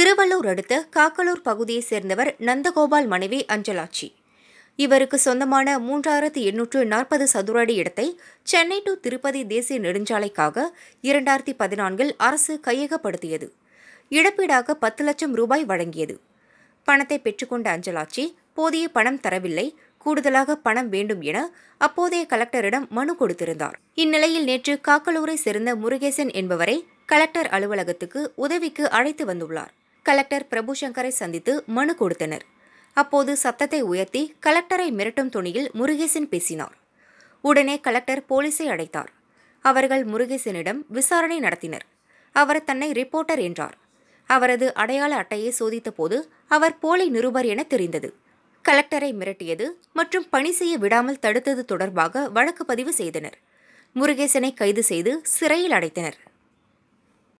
திருவள்ளூர் அடுத்த காக்கலூர் பகுதியைச் சேர்ந்தவர் நந்தகோபால் மனைவி அஞ்சலாட்சி இவருக்கு சொந்தமான மூன்றாயிரத்து எண்ணூற்று நாற்பது சதுர அடி இடத்தை சென்னை டு திருப்பதி தேசிய நெடுஞ்சாலைக்காக இரண்டாயிரத்தி பதினான்கில் அரசு கையகப்படுத்தியது இழப்பீடாக பத்து லட்சம் ரூபாய் வழங்கியது பணத்தை பெற்றுக்கொண்ட அஞ்சலாட்சி போதிய பணம் தரவில்லை கூடுதலாக பணம் வேண்டும் என அப்போதைய கலெக்டரிடம் மனு கொடுத்திருந்தார் இந்நிலையில் நேற்று காக்கலூரை சேர்ந்த முருகேசன் என்பவரை கலெக்டர் அலுவலகத்துக்கு உதவிக்கு அழைத்து வந்துள்ளார் கலெக்டர் பிரபு சங்கரை சந்தித்து மனு கொடுத்தனர் அப்போது சத்தத்தை உயர்த்தி கலெக்டரை மிரட்டும் துணியில் முருகேசன் பேசினார் உடனே கலெக்டர் போலீஸை அடைத்தார் அவர்கள் முருகேசனிடம் விசாரணை நடத்தினர் அவர் தன்னை ரிப்போர்ட்டர் என்றார் அவரது அடையாள அட்டையை சோதித்தபோது அவர் போலி நிருபர் என தெரிந்தது கலெக்டரை மிரட்டியது மற்றும் பணி செய்ய விடாமல் தடுத்தது தொடர்பாக வழக்கு பதிவு செய்தனர் முருகேசனை கைது செய்து சிறையில் அடைத்தனர்